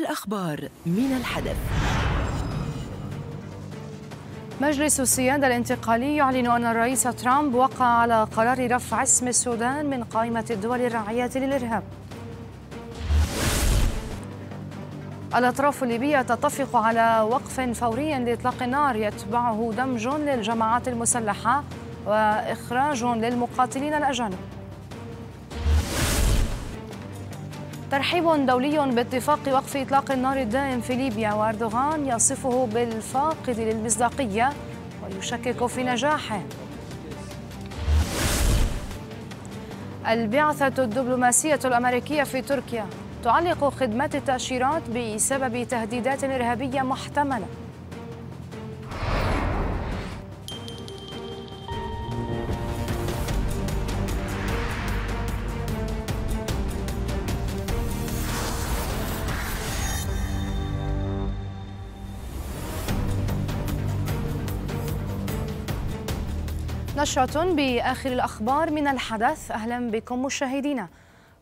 الأخبار من الحدث مجلس السيادة الانتقالي يعلن أن الرئيس ترامب وقع على قرار رفع اسم السودان من قائمة الدول الراعية للإرهاب الأطراف الليبية تتفق على وقف فوري لإطلاق النار يتبعه دمج للجماعات المسلحة وإخراج للمقاتلين الأجانب ترحيب دولي باتفاق وقف إطلاق النار الدائم في ليبيا وأردوغان يصفه بالفاقد للمصداقية ويشكك في نجاحه البعثة الدبلوماسية الأمريكية في تركيا تعلق خدمات التأشيرات بسبب تهديدات إرهابية محتملة نشرة بآخر الأخبار من الحدث أهلا بكم مشاهدينا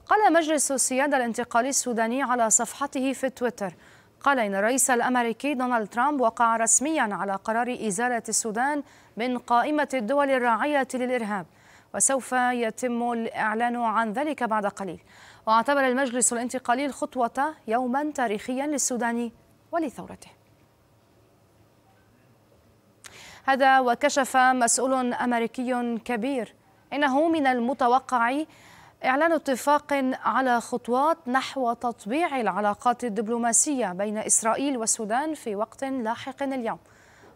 قال مجلس السيادة الانتقالي السوداني على صفحته في تويتر قال إن الرئيس الأمريكي دونالد ترامب وقع رسميا على قرار إزالة السودان من قائمة الدول الراعية للإرهاب وسوف يتم الإعلان عن ذلك بعد قليل واعتبر المجلس الانتقالي الخطوة يوما تاريخيا للسوداني ولثورته هذا وكشف مسؤول أمريكي كبير إنه من المتوقع إعلان اتفاق على خطوات نحو تطبيع العلاقات الدبلوماسية بين إسرائيل والسودان في وقت لاحق اليوم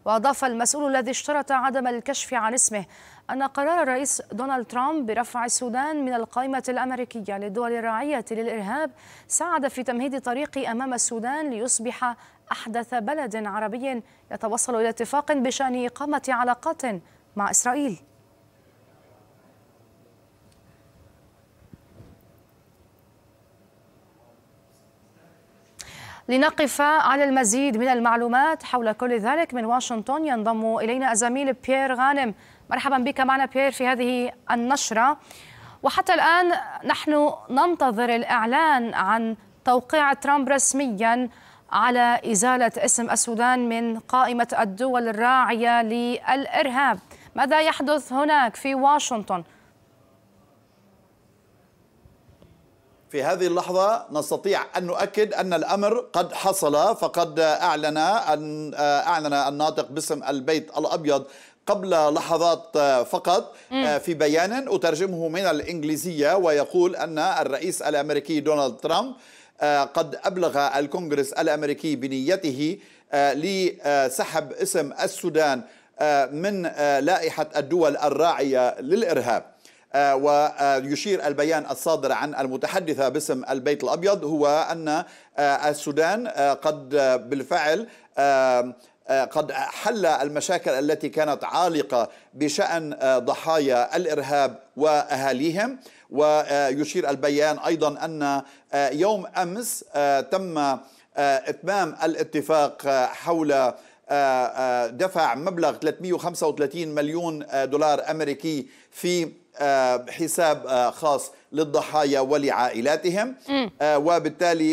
وأضاف المسؤول الذي اشترط عدم الكشف عن اسمه أن قرار الرئيس دونالد ترامب برفع السودان من القائمة الأمريكية للدول الراعية للإرهاب ساعد في تمهيد طريق أمام السودان ليصبح أحدث بلد عربي يتوصل إلى اتفاق بشأن إقامة علاقات مع إسرائيل لنقف على المزيد من المعلومات حول كل ذلك من واشنطن ينضم إلينا الزميل بيير غانم مرحبا بك معنا بيير في هذه النشرة وحتى الآن نحن ننتظر الإعلان عن توقيع ترامب رسميا على إزالة اسم السودان من قائمة الدول الراعية للإرهاب ماذا يحدث هناك في واشنطن؟ في هذه اللحظة نستطيع أن نؤكد أن الأمر قد حصل فقد أعلن أن أعلن الناطق باسم البيت الأبيض قبل لحظات فقط آه، في بيان أترجمه من الإنجليزية ويقول أن الرئيس الأمريكي دونالد ترامب آه، قد أبلغ الكونغرس الأمريكي بنيته آه، لسحب اسم السودان آه، من لائحة الدول الراعية للإرهاب ويشير البيان الصادر عن المتحدثة باسم البيت الأبيض هو أن السودان قد بالفعل آه، قد حل المشاكل التي كانت عالقه بشان آه، ضحايا الارهاب واهاليهم ويشير البيان ايضا ان آه، يوم امس تم اتمام الاتفاق حول دفع مبلغ 335 مليون دولار امريكي في حساب خاص للضحايا ولعائلاتهم وبالتالي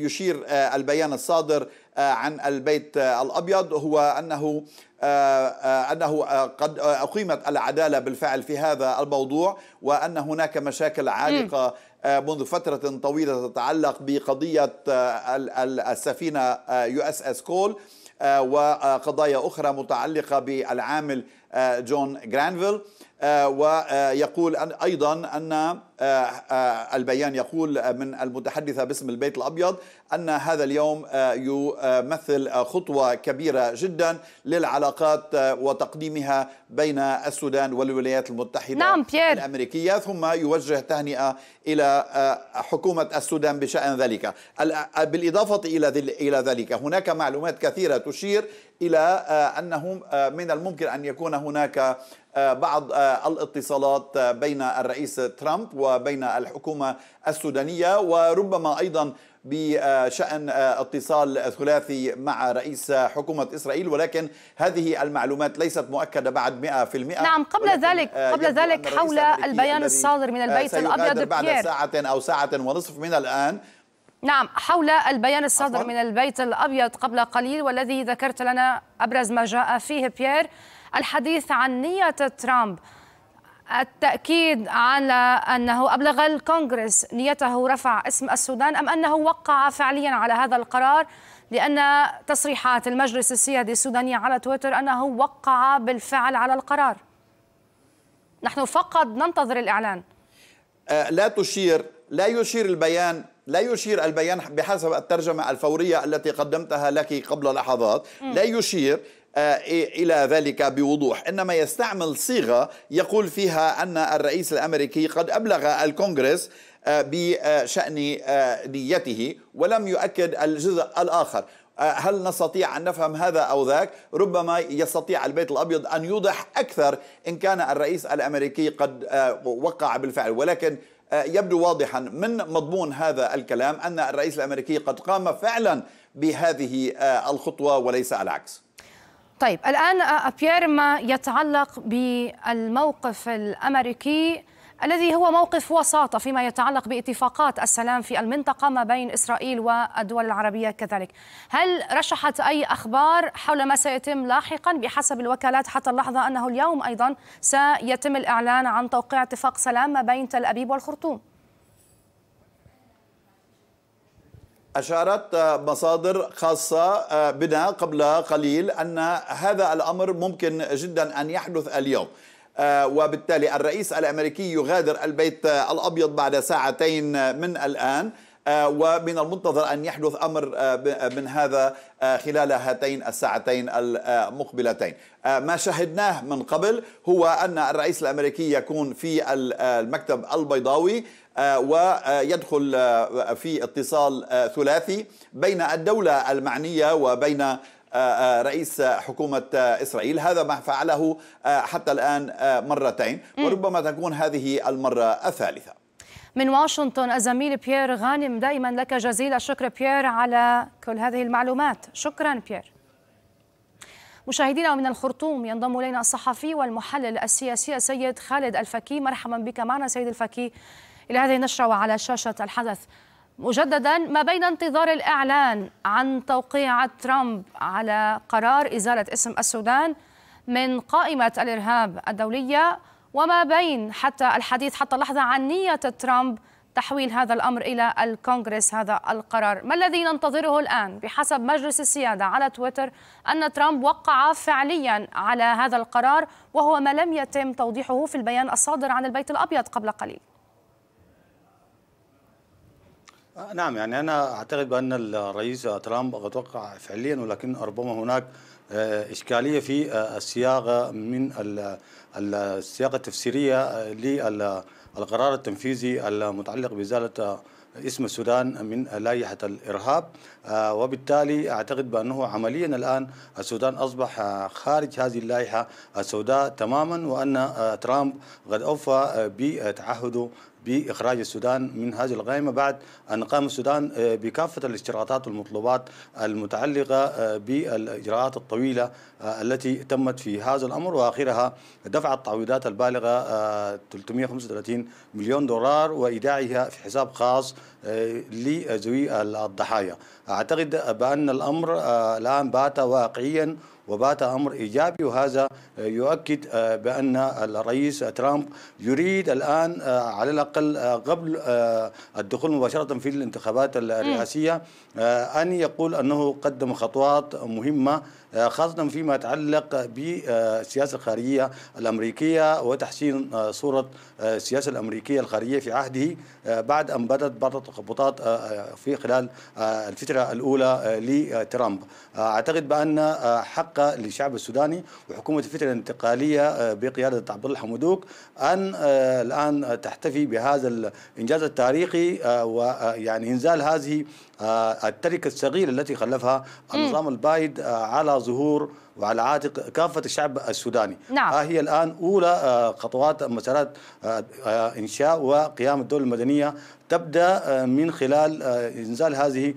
يشير البيان الصادر آه، عن البيت الأبيض هو أنه آه، آه، أنه قد أقيمت العدالة بالفعل في هذا الموضوع وأن هناك مشاكل عالقة منذ فترة طويلة تتعلق بقضية السفينة يو اس اس كول وقضايا أخرى متعلقة بالعامل جون جرانفيل آه، ويقول أن أيضا أن آه، آه، البيان يقول من المتحدثة باسم البيت الأبيض أن هذا اليوم يمثل خطوة كبيرة جدا للعلاقات وتقديمها بين السودان والولايات المتحدة نعم بيير. الأمريكية ثم يوجه تهنئة إلى حكومة السودان بشأن ذلك بالإضافة إلى ذلك هناك معلومات كثيرة تشير إلى أنهم من الممكن أن يكون هناك آه، بعض آه، الاتصالات آه، بين الرئيس ترامب وبين الحكومة السودانية وربما أيضا بشأن اتصال ثلاثي مع رئيس حكومة إسرائيل ولكن هذه المعلومات ليست مؤكدة بعد 100% نعم قبل ذلك قبل ذلك حول البيان الصادر من البيت الأبيض بعد ساعة أو ساعة ونصف من الآن نعم حول البيان الصادر من البيت الأبيض قبل قليل والذي ذكرت لنا أبرز ما جاء فيه بيير الحديث عن نية ترامب التأكيد على أنه أبلغ الكونغرس نيته رفع اسم السودان أم أنه وقع فعليا على هذا القرار لأن تصريحات المجلس السيادي السوداني على تويتر أنه وقع بالفعل على القرار نحن فقط ننتظر الإعلان أه، لا تشير لا يشير البيان لا يشير البيان بحسب الترجمة الفورية التي قدمتها لك قبل لحظات لا يشير آه، إلى ذلك بوضوح إنما يستعمل صيغة يقول فيها أن الرئيس الأمريكي قد أبلغ الكونغرس آه، بشأن آه، نيته ولم يؤكد الجزء الآخر هل نستطيع أن نفهم هذا أو ذاك ربما يستطيع البيت الأبيض أن يوضح أكثر إن كان الرئيس الأمريكي قد وقع بالفعل ولكن يبدو واضحا من مضمون هذا الكلام أن الرئيس الأمريكي قد قام فعلا بهذه الخطوة وليس العكس طيب الآن بيير ما يتعلق بالموقف الأمريكي الذي هو موقف وساطة فيما يتعلق باتفاقات السلام في المنطقة ما بين إسرائيل والدول العربية كذلك هل رشحت أي أخبار حول ما سيتم لاحقا بحسب الوكالات حتى اللحظة أنه اليوم أيضا سيتم الإعلان عن توقيع اتفاق سلام ما بين تل أبيب والخرطوم أشارت مصادر خاصة آه، بنا قبل قليل أن هذا الأمر ممكن جدا أن يحدث اليوم آه، وبالتالي الرئيس الأمريكي يغادر البيت الأبيض بعد ساعتين من الآن آه، ومن المنتظر أن يحدث أمر من هذا خلال هاتين الساعتين المقبلتين ما شهدناه من قبل هو أن الرئيس الأمريكي يكون في المكتب البيضاوي آه، ويدخل آه، في اتصال آه، ثلاثي بين الدولة المعنية وبين رئيس حكومة إسرائيل هذا ما فعله حتى الآن مرتين وربما تكون هذه المرة الثالثة من واشنطن الزميل بيير غانم دائما لك جزيل الشكر بيير على كل هذه المعلومات شكرا بيير مشاهدينا من الخرطوم ينضم الينا الصحفي والمحلل السياسي السيد خالد الفكي مرحبا بك معنا سيد الفكي إلى هذه النشرة وعلى شاشة الحدث مجددا ما بين انتظار الإعلان عن توقيع ترامب على قرار إزالة اسم السودان من قائمة الإرهاب الدولية وما بين حتى الحديث حتى اللحظة عن نية ترامب تحويل هذا الأمر إلى الكونغرس هذا القرار ما الذي ننتظره الآن بحسب مجلس السيادة على تويتر أن ترامب وقع فعليا على هذا القرار وهو ما لم يتم توضيحه في البيان الصادر عن البيت الأبيض قبل قليل آه، نعم يعني أنا أعتقد بأن الرئيس ترامب أتوقع فعليا ولكن ربما هناك آه، إشكالية في آه، الصياغة من الصياغة التفسيرية للقرار التنفيذي المتعلق بإزالة اسم السودان من لائحة الإرهاب آه، وبالتالي أعتقد بأنه عمليا الآن السودان أصبح آه، خارج هذه اللائحة السوداء تماما وأن آه، ترامب قد أوفى بتعهده بإخراج السودان من هذه القائمة بعد أن قام السودان بكافة الاشتراطات والمطلوبات المتعلقة بالإجراءات الطويلة التي تمت في هذا الأمر وآخرها دفع التعويضات البالغة 335 مليون دولار وإيداعها في حساب خاص لذوي الضحايا أعتقد بأن الأمر آه، الآن بات واقعيا وبات امر ايجابي وهذا يؤكد آه، بان الرئيس ترامب يريد الان آه، على الاقل قبل الدخول مباشره في الانتخابات الرئاسيه ان يقول انه قدم خطوات مهمه آه، خاصة فيما يتعلق بالسياسة الخارجية الأمريكية وتحسين آه، صورة آه، السياسة الأمريكية الخارجية في عهده بعد أن بدت بعض التخبطات في خلال الفترة الأولى لترامب أعتقد بأن حق للشعب السوداني وحكومة الفترة الانتقالية بقيادة عبد الله حمدوك أن الآن تحتفي بهذا الإنجاز التاريخي ويعني إنزال هذه آه، التركه الصغيره التي خلفها النظام البايد آه، على ظهور وعلى عاتق كافه الشعب السوداني نعم. آه، هي الان اولى خطوات مسارات انشاء وقيام الدوله المدنيه تبدا من خلال انزال هذه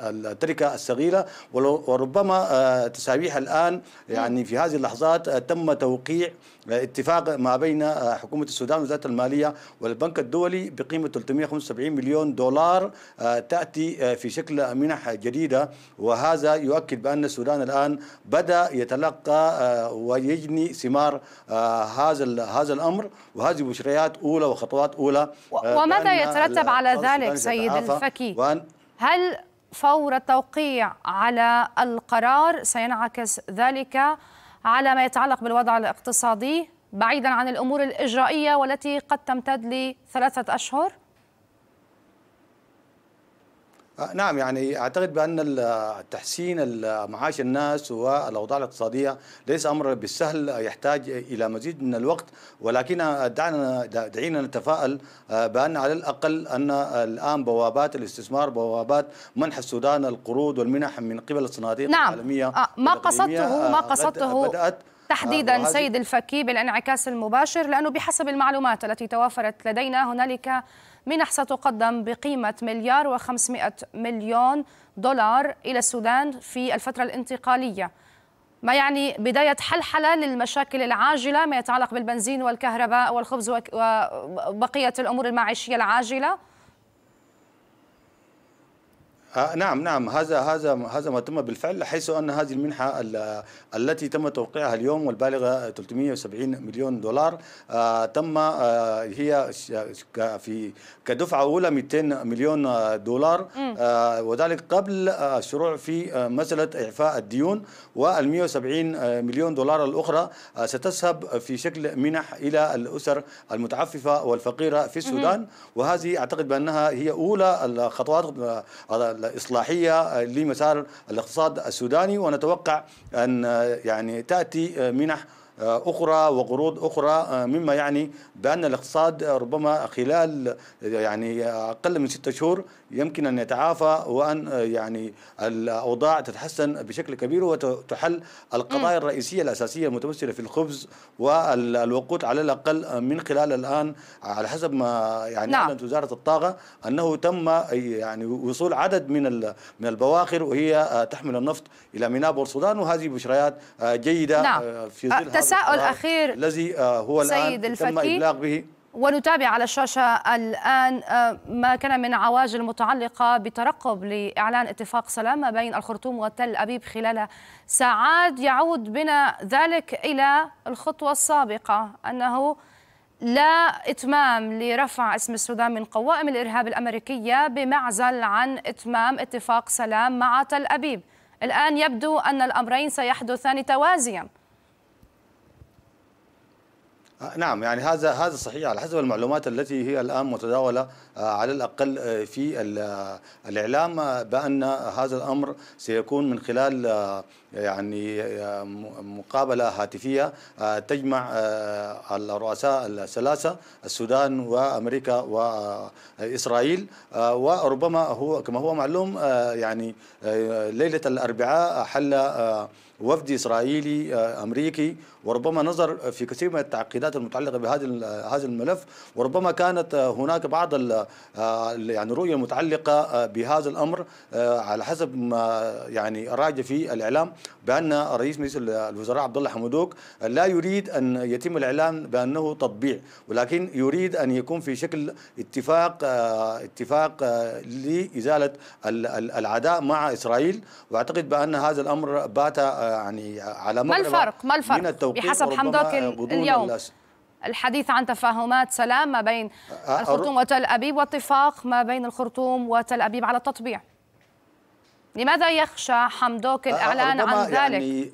التركه الصغيره وربما تسابيح الان يعني في هذه اللحظات تم توقيع اتفاق ما بين حكومة السودان وزارة المالية والبنك الدولي بقيمة 375 مليون دولار آه، تأتي آه، في شكل منح جديدة وهذا يؤكد بأن السودان الآن بدأ يتلقى آه، ويجني ثمار هذا هذا الأمر وهذه مشريات أولى وخطوات أولى وماذا يترتب على ذلك سيد الفكي؟ هل فور التوقيع على القرار سينعكس ذلك على ما يتعلق بالوضع الاقتصادي بعيدا عن الأمور الإجرائية والتي قد تمتد لثلاثة أشهر آه، نعم يعني اعتقد بان تحسين معاش الناس والاوضاع الاقتصاديه ليس امر بالسهل يحتاج الى مزيد من الوقت ولكن دعنا دعينا نتفائل آه، بان على الاقل ان الان بوابات الاستثمار بوابات منح السودان القروض والمنح من قبل الصناديق نعم. العالميه آه، ما قصدته ما قصدته بدات تحديدا سيد الفكي بالانعكاس المباشر لانه بحسب المعلومات التي توافرت لدينا هنالك منح ستقدم بقيمة مليار و500 مليون دولار إلى السودان في الفترة الانتقالية ما يعني بداية حلحلة للمشاكل العاجلة ما يتعلق بالبنزين والكهرباء والخبز وبقية الأمور المعيشية العاجلة آه، نعم نعم هذا هذا هذا ما تم بالفعل حيث ان هذه المنحه التي تم توقيعها اليوم والبالغه 370 مليون دولار آه، تم آه، هي في كدفعه اولى 200 مليون دولار وذلك قبل الشروع في مساله اعفاء الديون وال 170 مليون دولار الاخرى ستذهب في شكل منح الى الاسر المتعففه والفقيره في السودان وهذه اعتقد بانها هي اولى الخطوات الإصلاحية آه، لمسار الاقتصاد السوداني ونتوقع أن آه، يعني تأتي آه، منح أخرى وقروض أخرى مما يعني بأن الاقتصاد ربما خلال يعني أقل من ستة شهور يمكن أن يتعافى وأن آه، يعني الأوضاع تتحسن بشكل كبير وتحل القضايا الرئيسية الأساسية المتمثلة في الخبز والوقود على الأقل من خلال الآن على حسب ما يعني نعم. أعلنت وزارة الطاقة أنه تم آه، يعني وصول عدد من من البواخر وهي آه، تحمل النفط إلى ميناء بورسودان وهذه بشريات جيدة نعم. في ظل التساؤل الاخير الذي هو الآن تم إبلاغ به ونتابع على الشاشة الآن آه، ما كان من عواجل متعلقة بترقب لإعلان اتفاق سلام بين الخرطوم وتل أبيب خلال ساعات يعود بنا ذلك إلى الخطوة السابقة أنه لا إتمام لرفع اسم السودان من قوائم الإرهاب الأمريكية بمعزل عن إتمام اتفاق سلام مع تل أبيب الآن يبدو أن الأمرين سيحدثان توازياً آه، نعم يعني هذا هذا صحيح على حسب المعلومات التي هي الان متداوله آه، على الاقل آه، في الاعلام بان هذا الامر سيكون من خلال يعني مقابله هاتفيه تجمع الرؤساء الثلاثه السودان وامريكا واسرائيل وربما هو كما هو معلوم يعني ليله الاربعاء حل وفد اسرائيلي امريكي وربما نظر في كثير من التعقيدات المتعلقه بهذا هذا الملف وربما كانت هناك بعض يعني الرؤيه المتعلقه بهذا الامر آه، على حسب ما يعني راجع في الاعلام بان رئيس مجلس الوزراء عبد الله حمودوك لا يريد ان يتم الاعلان بانه تطبيع ولكن يريد ان يكون في شكل اتفاق آه، اتفاق آه، لازاله العداء مع اسرائيل واعتقد بان هذا الامر بات يعني على ما الفرق ما الفرق من التوقيت بحسب حمدوك اليوم الحديث عن تفاهمات سلام ما بين الخرطوم وتل أبيب واتفاق ما بين الخرطوم وتل أبيب على التطبيع لماذا يخشى حمدوك الإعلان عن ذلك؟ يعني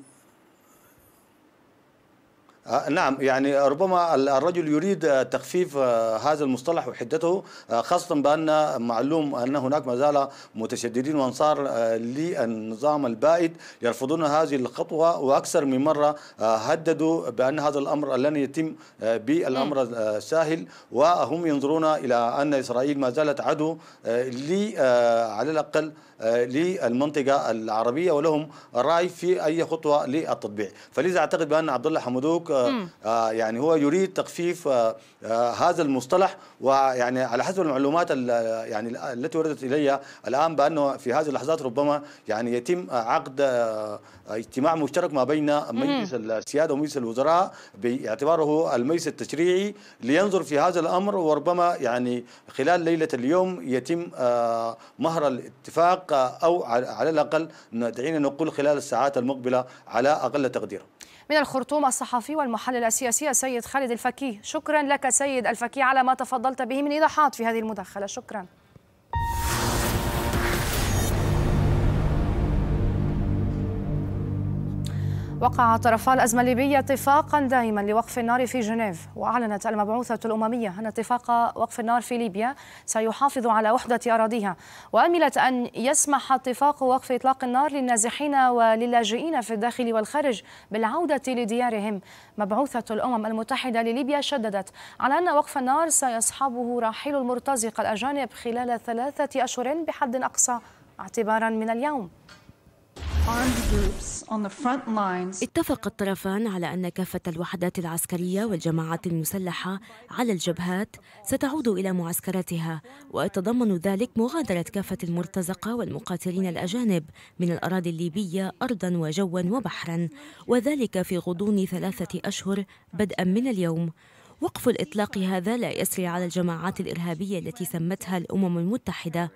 آه، نعم يعني ربما الرجل يريد آه، تخفيف آه، هذا المصطلح وحدته خاصة بأن معلوم أن هناك ما زال متشددين وأنصار للنظام البائد يرفضون هذه الخطوة وأكثر من مرة هددوا بأن هذا الأمر لن يتم بالأمر الساهل وهم ينظرون إلى أن إسرائيل ما زالت عدو على الأقل للمنطقه العربيه ولهم راي في اي خطوه للتطبيع فلذا اعتقد بان عبد الله حمدوك آه، آه، يعني هو يريد تخفيف آه، هذا المصطلح ويعني على حسب المعلومات يعني التي وردت الي الان بانه في هذه اللحظات ربما يعني يتم عقد اجتماع مشترك ما بين مجلس السياده ومجلس الوزراء باعتباره المجلس التشريعي لينظر في هذا الامر وربما يعني خلال ليله اليوم يتم آه، مهر الاتفاق آه، او على الاقل دعينا نقول خلال الساعات المقبله على اقل تقدير. من الخرطوم الصحفي والمحلل السياسي السيد خالد الفكي، شكرا لك سيد الفكي على ما تفضلت به من ايضاحات في هذه المداخله، شكرا. وقع طرفا الأزمة الليبية اتفاقا دائما لوقف النار في جنيف وأعلنت المبعوثة الأممية أن اتفاق وقف النار في ليبيا سيحافظ على وحدة أراضيها وأملت أن يسمح اتفاق وقف إطلاق النار للنازحين وللاجئين في الداخل والخارج بالعودة لديارهم مبعوثة الأمم المتحدة لليبيا شددت على أن وقف النار سيصحبه راحل المرتزقة الأجانب خلال ثلاثة أشهر بحد أقصى اعتبارا من اليوم اتفق الطرفان على أن كافة الوحدات العسكرية والجماعات المسلحة على الجبهات ستعود إلى معسكراتها ويتضمن ذلك مغادرة كافة المرتزقة والمقاتلين الأجانب من الأراضي الليبية أرضا وجوا وبحرا وذلك في غضون ثلاثة أشهر بدءا من اليوم وقف الإطلاق هذا لا يسري على الجماعات الإرهابية التي سمتها الأمم المتحدة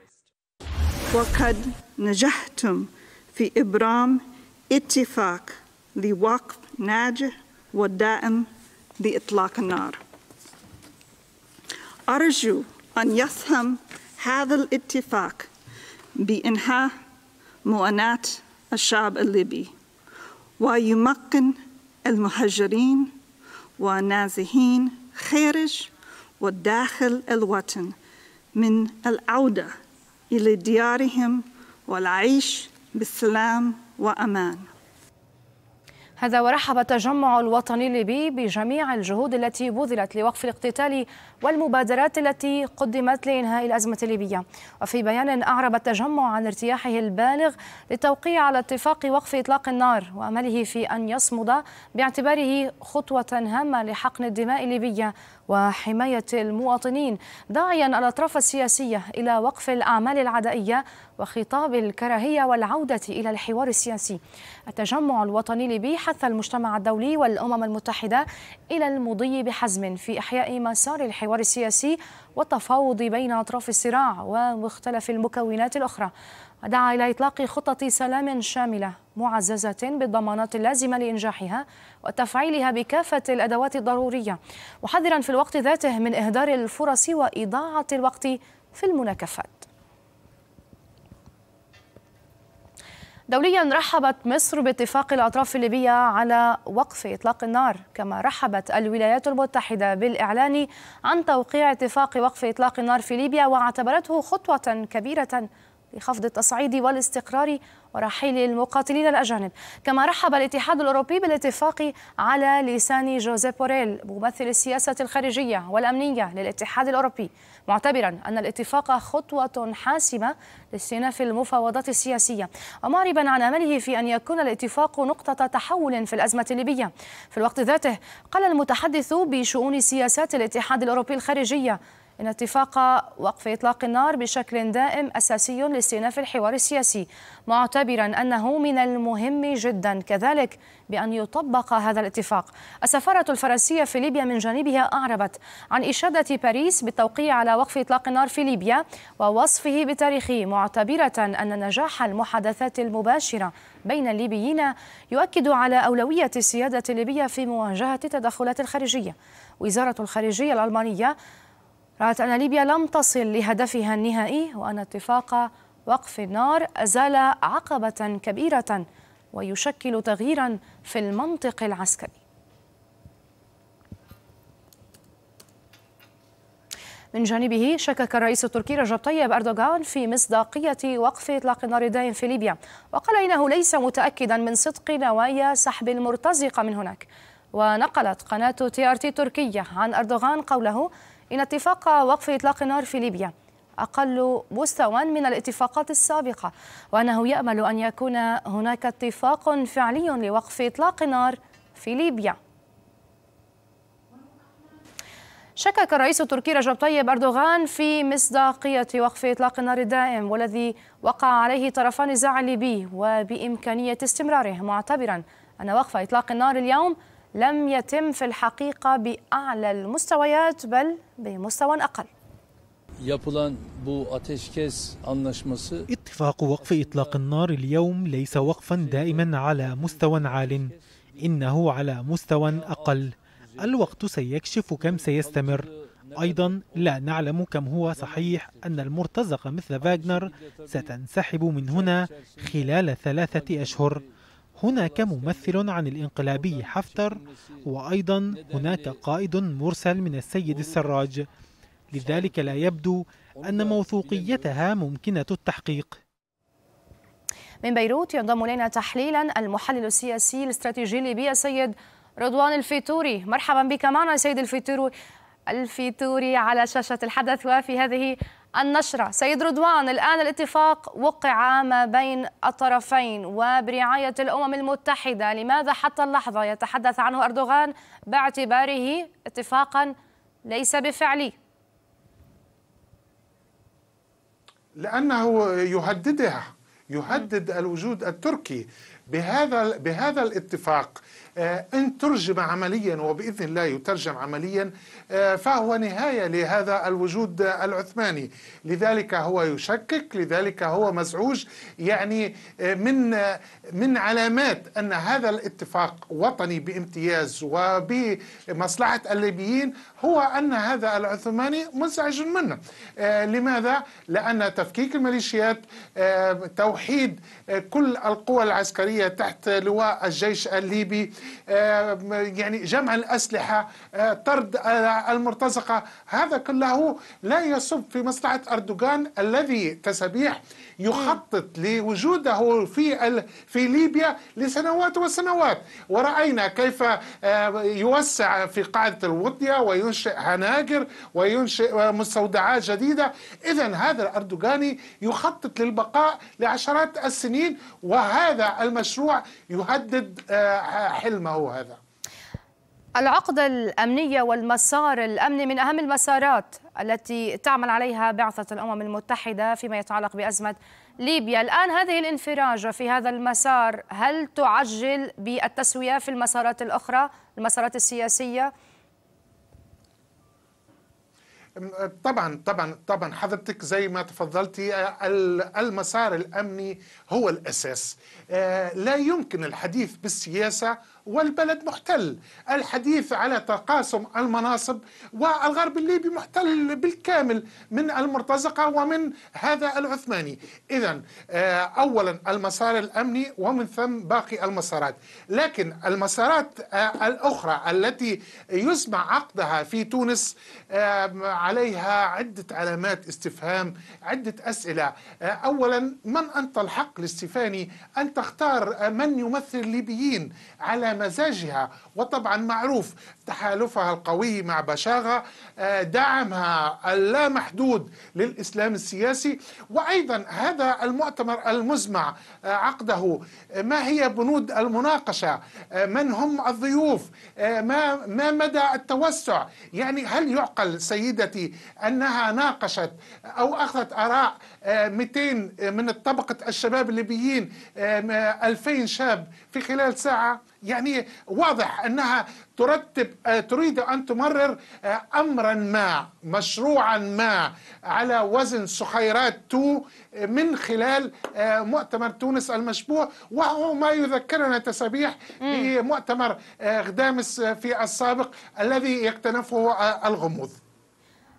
وقد نجحتم في إبرام اتفاق لوقف ناجح ودائم لإطلاق النار أرجو أن يسهم هذا الاتفاق بإنهاء مؤاناة الشعب الليبي ويمكن المهجرين والنازحين خارج وداخل الوطن من العودة إلى ديارهم والعيش بالسلام وامان هذا ورحب التجمع الوطني الليبي بجميع الجهود التي بذلت لوقف الاقتتال والمبادرات التي قدمت لإنهاء الأزمة الليبية وفي بيان أعرب التجمع عن ارتياحه البالغ للتوقيع على اتفاق وقف إطلاق النار وأمله في أن يصمد باعتباره خطوة هامة لحقن الدماء الليبية وحماية المواطنين داعيا الأطراف السياسية إلى وقف الأعمال العدائية وخطاب الكراهية والعودة إلى الحوار السياسي التجمع الوطني الليبي حث المجتمع الدولي والأمم المتحدة إلى المضي بحزم في إحياء مسار الحوار السياسي والتفاوض بين أطراف الصراع ومختلف المكونات الأخرى ودعا إلى إطلاق خطة سلام شاملة معززة بالضمانات اللازمة لإنجاحها وتفعيلها بكافة الأدوات الضرورية وحذرا في الوقت ذاته من إهدار الفرص وإضاعة الوقت في المناكفات دوليا رحبت مصر باتفاق الأطراف الليبية على وقف إطلاق النار كما رحبت الولايات المتحدة بالإعلان عن توقيع اتفاق وقف إطلاق النار في ليبيا واعتبرته خطوة كبيرة لخفض التصعيد والاستقرار ورحيل المقاتلين الأجانب كما رحب الاتحاد الأوروبي بالاتفاق على لسان جوزيف بوريل ممثل السياسة الخارجية والأمنية للاتحاد الأوروبي معتبرا أن الاتفاق خطوة حاسمة لاستئناف المفاوضات السياسية ومعربا عن أمله في أن يكون الاتفاق نقطة تحول في الأزمة الليبية في الوقت ذاته قال المتحدث بشؤون سياسات الاتحاد الأوروبي الخارجية إن اتفاق وقف إطلاق النار بشكل دائم أساسي لاستئناف الحوار السياسي معتبرا أنه من المهم جدا كذلك بأن يطبق هذا الاتفاق السفارة الفرنسية في ليبيا من جانبها أعربت عن إشادة باريس بالتوقيع على وقف إطلاق النار في ليبيا ووصفه بتاريخي معتبرة أن نجاح المحادثات المباشرة بين الليبيين يؤكد على أولوية السيادة الليبية في مواجهة التدخلات الخارجية وزارة الخارجية الألمانية رأت أن ليبيا لم تصل لهدفها النهائي وأن اتفاق وقف النار أزال عقبة كبيرة ويشكل تغييرا في المنطق العسكري من جانبه شكك الرئيس التركي رجب طيب أردوغان في مصداقية وقف إطلاق النار الدائم في ليبيا وقال إنه ليس متأكدا من صدق نوايا سحب المرتزقة من هناك ونقلت قناة تي ار تي تركية عن أردوغان قوله إن اتفاق وقف إطلاق النار في ليبيا أقل مستوى من الاتفاقات السابقة وأنه يأمل أن يكون هناك اتفاق فعلي لوقف إطلاق النار في ليبيا شكك الرئيس التركي رجب طيب أردوغان في مصداقية وقف إطلاق النار الدائم والذي وقع عليه طرفان نزاع الليبي وبإمكانية استمراره معتبرا أن وقف إطلاق النار اليوم لم يتم في الحقيقة بأعلى المستويات بل بمستوى أقل اتفاق وقف إطلاق النار اليوم ليس وقفا دائما على مستوى عال إنه على مستوى أقل الوقت سيكشف كم سيستمر أيضا لا نعلم كم هو صحيح أن المرتزقة مثل فاغنر ستنسحب من هنا خلال ثلاثة أشهر هناك ممثل عن الانقلابي حفتر وأيضا هناك قائد مرسل من السيد السراج لذلك لا يبدو أن موثوقيتها ممكنة التحقيق من بيروت ينضم إلينا تحليلا المحلل السياسي الاستراتيجي الليبي السيد رضوان الفيتوري مرحبا بك معنا سيد الفيتوري الفيتوري على شاشة الحدث وفي هذه النشرة سيد رضوان الآن الاتفاق وقع ما بين الطرفين وبرعاية الأمم المتحدة لماذا حتى اللحظة يتحدث عنه أردوغان باعتباره اتفاقا ليس بفعلي لأنه يهددها يهدد الوجود التركي بهذا بهذا الاتفاق آه، إن ترجم عمليا وبإذن الله يترجم عمليا آه، فهو نهاية لهذا الوجود العثماني لذلك هو يشكك لذلك هو مزعوج يعني آه، من من علامات أن هذا الاتفاق وطني بامتياز وبمصلحة الليبيين هو أن هذا العثماني منزعج منه آه، لماذا؟ لأن تفكيك الميليشيات آه، توحيد آه، كل القوى العسكرية تحت لواء الجيش الليبي يعني جمع الأسلحة طرد المرتزقة هذا كله لا يصب في مصلحة أردوغان الذي تسبيح يخطط لوجوده في في ليبيا لسنوات وسنوات ورأينا كيف آه، يوسع في قاعدة الوطية وينشئ هناجر وينشئ آه، مستودعات جديدة إذا هذا الأردوغاني يخطط للبقاء لعشرات السنين وهذا المشروع يهدد آه، حلمه هذا العقدة الأمنية والمسار الأمني من أهم المسارات التي تعمل عليها بعثة الأمم المتحدة فيما يتعلق بأزمة ليبيا الآن هذه الانفراجة في هذا المسار هل تعجل بالتسوية في المسارات الأخرى المسارات السياسية؟ طبعا طبعا طبعا حضرتك زي ما تفضلتي المسار الامني هو الاساس آه، لا يمكن الحديث بالسياسه والبلد محتل الحديث على تقاسم المناصب والغرب الليبي محتل بالكامل من المرتزقة ومن هذا العثماني إذا آه، أولا المسار الأمني ومن ثم باقي المسارات لكن المسارات آه، الأخرى التي يسمع عقدها في تونس آه، عليها عدة علامات استفهام عدة أسئلة أولا من أنت الحق الاستفاني أن تختار من يمثل الليبيين على مزاجها وطبعا معروف تحالفها القوي مع بشاغة آه، دعمها اللامحدود للإسلام السياسي وأيضا هذا المؤتمر المزمع آه، عقده آه، ما هي بنود المناقشة من هم الضيوف ما, ما مدى التوسع يعني هل يعقل سيدتي أنها ناقشت أو أخذت آراء 200 من طبقة الشباب الليبيين 2000 شاب في خلال ساعة يعني واضح أنها ترتب آه، تريد أن تمرر آه، أمرا ما مشروعا ما على وزن سخيرات تو آه، من خلال مؤتمر تونس المشبوع وهو ما يذكرنا تسابيح بمؤتمر غدامس في السابق الذي يكتنفه الغموض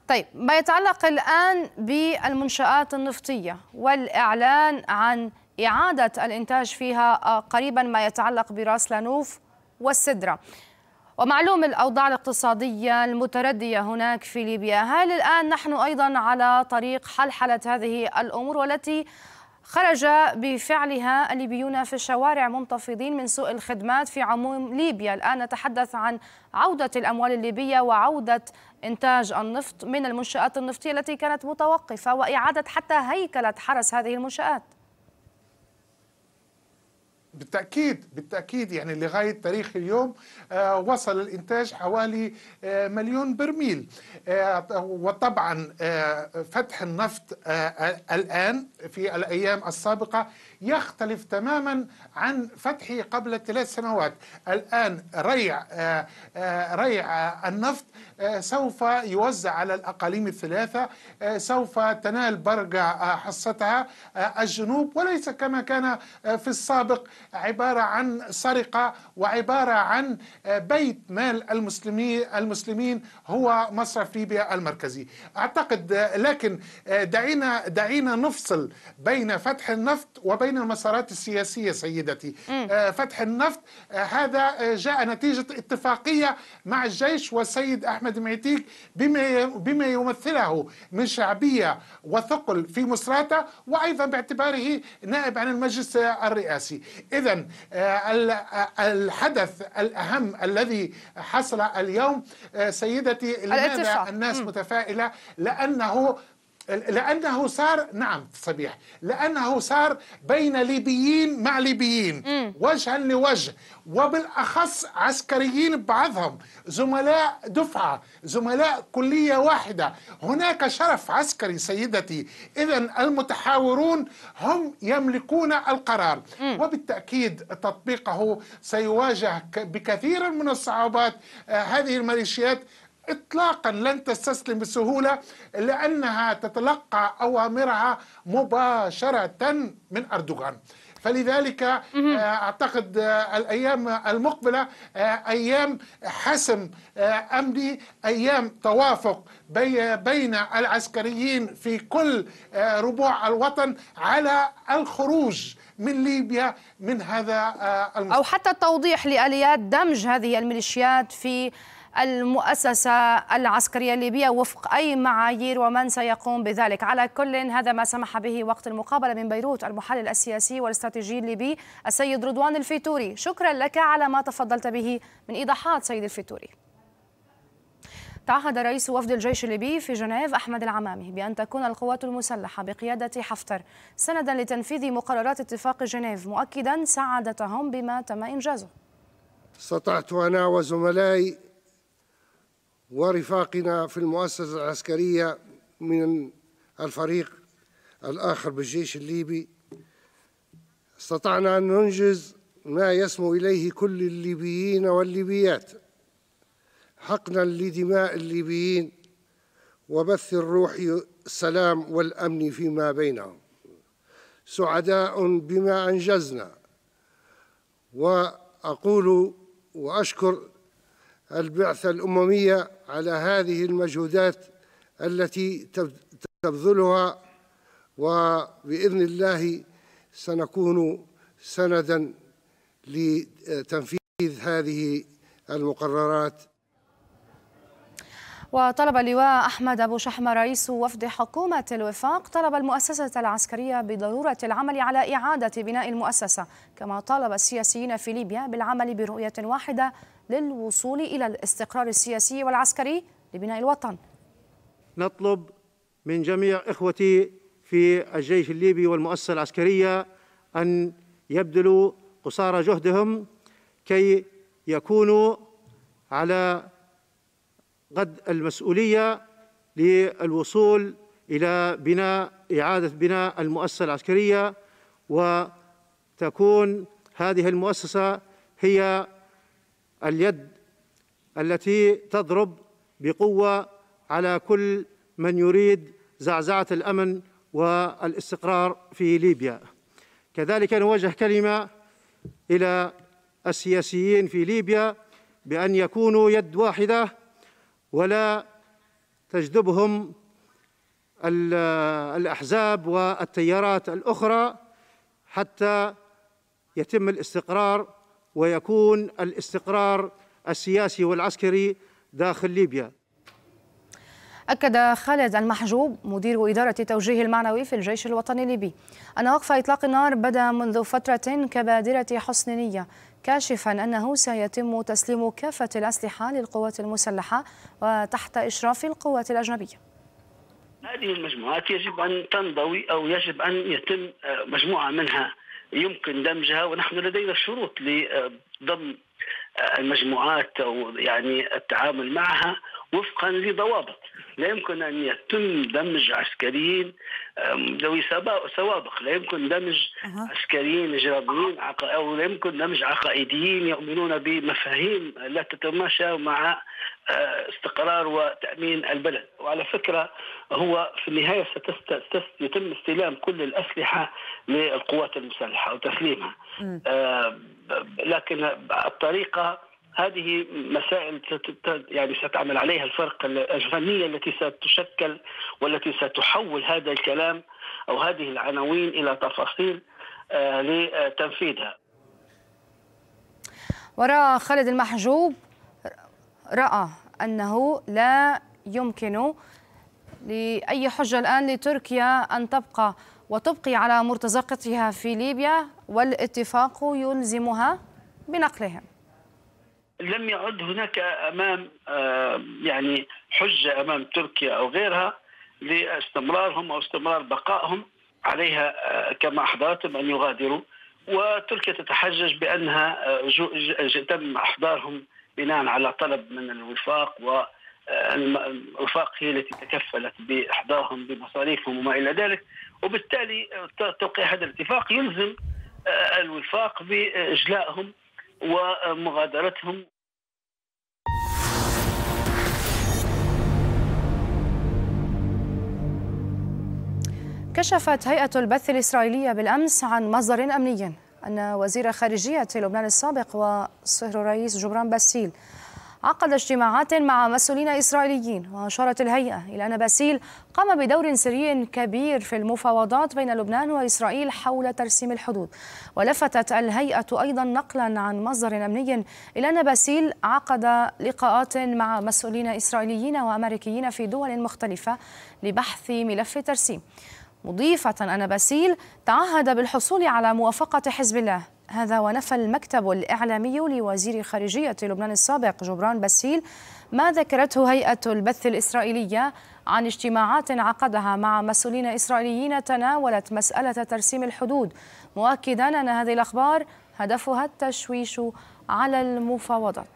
طيب ما يتعلق الآن بالمنشآت النفطية والإعلان عن إعادة الإنتاج فيها آه، قريبا ما يتعلق براس لانوف والسدرة ومعلوم الأوضاع الاقتصادية المتردية هناك في ليبيا هل الآن نحن أيضا على طريق حلحلة هذه الأمور والتي خرج بفعلها الليبيون في الشوارع منتفضين من سوء الخدمات في عموم ليبيا الآن نتحدث عن عودة الأموال الليبية وعودة إنتاج النفط من المنشآت النفطية التي كانت متوقفة وإعادة حتى هيكلة حرس هذه المنشآت بالتأكيد بالتأكيد يعني لغاية تاريخ اليوم آه، وصل الإنتاج حوالي آه، مليون برميل آه، وطبعا فتح النفط الآن في الأيام السابقة يختلف تماما عن فتحه قبل ثلاث سنوات الآن ريع ريع النفط آه، سوف يوزع على الأقاليم الثلاثة آه، سوف تنال برجع آه، حصتها الجنوب وليس كما كان في السابق عبارة عن سرقة وعبارة عن بيت مال المسلمين المسلمين هو مصرف ليبيا المركزي أعتقد لكن دعينا دعينا نفصل بين فتح النفط وبين المسارات السياسية سيدتي فتح النفط هذا جاء نتيجة اتفاقية مع الجيش والسيد أحمد أحمد معتيك بما بما يمثله من شعبية وثقل في مصراتة وأيضا باعتباره نائب عن المجلس الرئاسي إذا آه، آه، الحدث الأهم الذي حصل اليوم آه، سيدتي لماذا الناس متفائلة لأنه لانه صار نعم صبيح لانه صار بين ليبيين مع ليبيين مم. وجها لوجه وبالاخص عسكريين بعضهم زملاء دفعه زملاء كليه واحده هناك شرف عسكري سيدتي اذا المتحاورون هم يملكون القرار مم. وبالتاكيد تطبيقه سيواجه بكثير من الصعوبات آه، هذه الميليشيات اطلاقا لن تستسلم بسهوله لانها تتلقى اوامرها مباشره من اردوغان فلذلك آه، اعتقد آه، الايام المقبله آه، ايام حسم امني ايام توافق بين العسكريين في كل ربوع الوطن على الخروج من ليبيا من هذا المستوى. او حتى التوضيح لاليات دمج هذه الميليشيات في المؤسسة العسكرية الليبية وفق أي معايير ومن سيقوم بذلك على كل هذا ما سمح به وقت المقابلة من بيروت المحلل السياسي والاستراتيجي الليبي السيد رضوان الفيتوري شكرا لك على ما تفضلت به من إيضاحات سيد الفيتوري تعهد رئيس وفد الجيش الليبي في جنيف أحمد العمامي بأن تكون القوات المسلحة بقيادة حفتر سندا لتنفيذ مقررات اتفاق جنيف مؤكدا سعادتهم بما تم إنجازه استطعت أنا وزملائي ورفاقنا في المؤسسة العسكرية من الفريق الآخر بالجيش الليبي استطعنا أن ننجز ما يسمو إليه كل الليبيين والليبيات حقنا لدماء الليبيين وبث الروح السلام والأمن فيما بينهم سعداء بما أنجزنا وأقول وأشكر البعثة الأممية على هذه المجهودات التي تبذلها وبإذن الله سنكون سندا لتنفيذ هذه المقررات وطلب اللواء أحمد أبو شحمة رئيس وفد حكومة الوفاق طلب المؤسسة العسكرية بضرورة العمل على إعادة بناء المؤسسة كما طالب السياسيين في ليبيا بالعمل برؤية واحدة للوصول إلى الاستقرار السياسي والعسكري لبناء الوطن نطلب من جميع إخوتي في الجيش الليبي والمؤسسة العسكرية أن يبذلوا قصارى جهدهم كي يكونوا على قد المسؤولية للوصول إلى بناء إعادة بناء المؤسسة العسكرية وتكون هذه المؤسسة هي اليد التي تضرب بقوه على كل من يريد زعزعه الامن والاستقرار في ليبيا كذلك نوجه كلمه الى السياسيين في ليبيا بان يكونوا يد واحده ولا تجذبهم الاحزاب والتيارات الاخرى حتى يتم الاستقرار ويكون الاستقرار السياسي والعسكري داخل ليبيا أكد خالد المحجوب مدير إدارة التوجيه المعنوي في الجيش الوطني الليبي أن وقف إطلاق النار بدأ منذ فترة كبادرة حسن نية كاشفا أنه سيتم تسليم كافة الأسلحة للقوات المسلحة وتحت إشراف القوات الأجنبية هذه المجموعات يجب أن تنضوي أو يجب أن يتم مجموعة منها يمكن دمجها ونحن لدينا شروط لضم المجموعات او يعني التعامل معها وفقا لضوابط لا يمكن ان يتم دمج عسكريين ذوي سوابق لا يمكن دمج عسكريين اجراميين او لا يمكن دمج عقائديين يؤمنون بمفاهيم لا تتماشى مع استقرار وتأمين البلد وعلى فكرة هو في النهاية يتم استلام كل الأسلحة للقوات المسلحة وتسليمها آه، لكن الطريقة هذه مسائل يعني ستعمل عليها الفرق الفنية التي ستشكل والتي ستحول هذا الكلام أو هذه العناوين إلى تفاصيل آه، لتنفيذها وراء خالد المحجوب رأى أنه لا يمكن لأي حجة الآن لتركيا أن تبقى وتبقي على مرتزقتها في ليبيا والاتفاق يلزمها بنقلهم لم يعد هناك امام آه، يعني حجه امام تركيا او غيرها لاستمرارهم او استمرار بقائهم عليها آه، كما احضرتم ان يغادروا وتركيا تتحجج بانها آه، تم احضارهم بناء على طلب من الوفاق و آه، الوفاق هي التي تكفلت باحضارهم بمصاريفهم وما الى ذلك وبالتالي آه، توقيع هذا الاتفاق يلزم آه، الوفاق باجلائهم ومغادرتهم كشفت هيئة البث الإسرائيلية بالأمس عن مصدر أمني أن وزير خارجية لبنان السابق وصهر الرئيس جبران باسيل عقد اجتماعات مع مسؤولين إسرائيليين وأشارت الهيئة إلى أن باسيل قام بدور سري كبير في المفاوضات بين لبنان وإسرائيل حول ترسيم الحدود ولفتت الهيئة أيضا نقلا عن مصدر أمني إلى أن باسيل عقد لقاءات مع مسؤولين إسرائيليين وأمريكيين في دول مختلفة لبحث ملف الترسيم مضيفة أن باسيل تعهد بالحصول على موافقة حزب الله هذا ونفى المكتب الإعلامي لوزير خارجية لبنان السابق جبران باسيل ما ذكرته هيئة البث الإسرائيلية عن اجتماعات عقدها مع مسؤولين إسرائيليين تناولت مسألة ترسيم الحدود مؤكدا أن هذه الأخبار هدفها التشويش على المفاوضات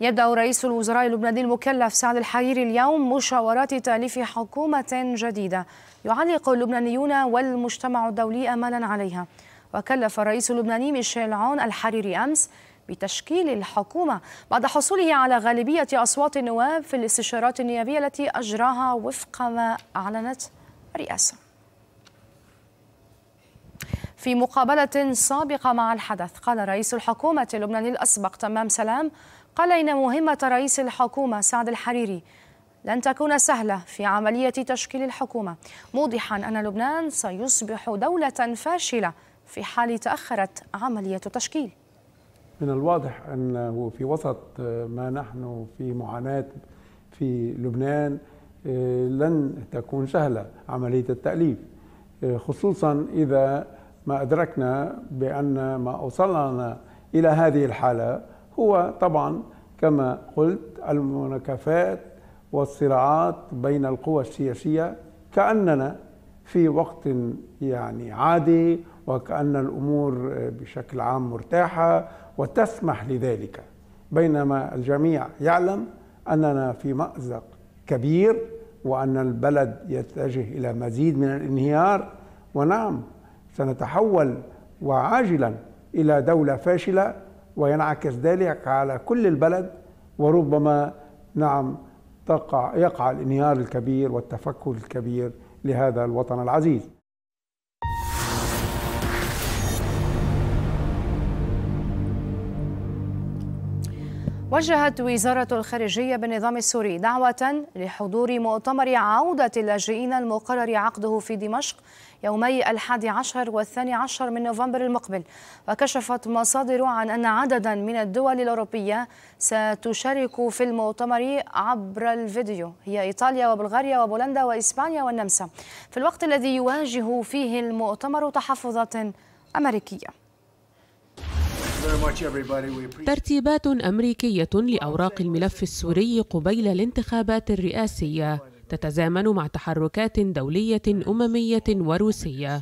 يبدأ رئيس الوزراء اللبناني المكلف سعد الحريري اليوم مشاورات تأليف حكومة جديدة يعلق اللبنانيون والمجتمع الدولي أملا عليها وكلف الرئيس اللبناني ميشيل عون الحريري أمس بتشكيل الحكومة بعد حصوله على غالبية أصوات النواب في الاستشارات النيابية التي أجراها وفق ما أعلنت الرئاسة في مقابلة سابقة مع الحدث قال رئيس الحكومة اللبناني الأسبق تمام سلام قال إن مهمة رئيس الحكومة سعد الحريري لن تكون سهلة في عملية تشكيل الحكومة موضحا أن لبنان سيصبح دولة فاشلة في حال تأخرت عملية التشكيل من الواضح أنه في وسط ما نحن في معاناة في لبنان لن تكون سهلة عملية التأليف خصوصا إذا ما أدركنا بأن ما أوصلنا إلى هذه الحالة هو طبعا كما قلت المناكفات والصراعات بين القوى السياسية كأننا في وقت يعني عادي وكأن الأمور بشكل عام مرتاحة وتسمح لذلك بينما الجميع يعلم أننا في مأزق كبير وأن البلد يتجه إلى مزيد من الانهيار ونعم سنتحول وعاجلا إلى دولة فاشلة وينعكس ذلك على كل البلد وربما نعم تقع يقع الانهيار الكبير والتفكك الكبير لهذا الوطن العزيز وجهت وزارة الخارجية بالنظام السوري دعوة لحضور مؤتمر عودة اللاجئين المقرر عقده في دمشق يومي الحادي عشر والثاني عشر من نوفمبر المقبل وكشفت مصادر عن أن عددا من الدول الأوروبية ستشارك في المؤتمر عبر الفيديو هي إيطاليا وبلغاريا وبولندا وإسبانيا والنمسا في الوقت الذي يواجه فيه المؤتمر تحفظات أمريكية ترتيبات أمريكية لأوراق الملف السوري قبيل الانتخابات الرئاسية تتزامن مع تحركات دولية أممية وروسية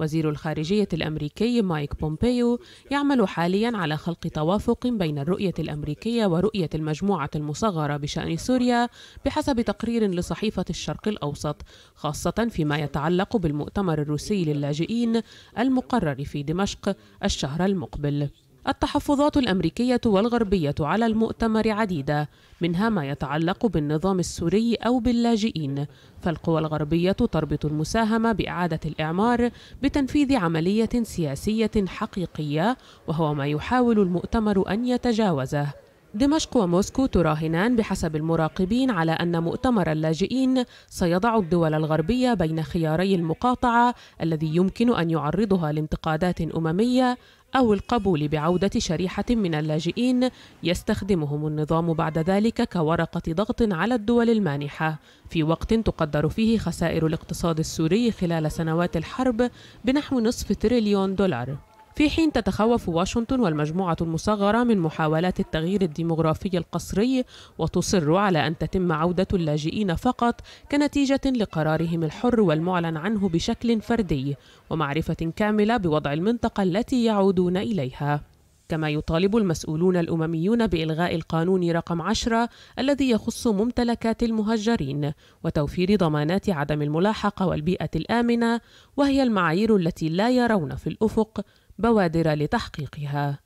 وزير الخارجية الأمريكي مايك بومبيو يعمل حاليا على خلق توافق بين الرؤية الأمريكية ورؤية المجموعة المصغرة بشأن سوريا بحسب تقرير لصحيفة الشرق الأوسط خاصة فيما يتعلق بالمؤتمر الروسي للاجئين المقرر في دمشق الشهر المقبل التحفظات الامريكيه والغربيه على المؤتمر عديده منها ما يتعلق بالنظام السوري او باللاجئين فالقوى الغربيه تربط المساهمه باعاده الاعمار بتنفيذ عمليه سياسيه حقيقيه وهو ما يحاول المؤتمر ان يتجاوزه دمشق وموسكو تراهنان بحسب المراقبين على أن مؤتمر اللاجئين سيضع الدول الغربية بين خياري المقاطعة الذي يمكن أن يعرضها لانتقادات أممية أو القبول بعودة شريحة من اللاجئين يستخدمهم النظام بعد ذلك كورقة ضغط على الدول المانحة في وقت تقدر فيه خسائر الاقتصاد السوري خلال سنوات الحرب بنحو نصف تريليون دولار في حين تتخوف واشنطن والمجموعة المصغرة من محاولات التغيير الديمغرافي القسري وتصر على أن تتم عودة اللاجئين فقط كنتيجة لقرارهم الحر والمعلن عنه بشكل فردي ومعرفة كاملة بوضع المنطقة التي يعودون إليها. كما يطالب المسؤولون الأمميون بإلغاء القانون رقم 10 الذي يخص ممتلكات المهجرين وتوفير ضمانات عدم الملاحقة والبيئة الآمنة وهي المعايير التي لا يرون في الأفق بوادر لتحقيقها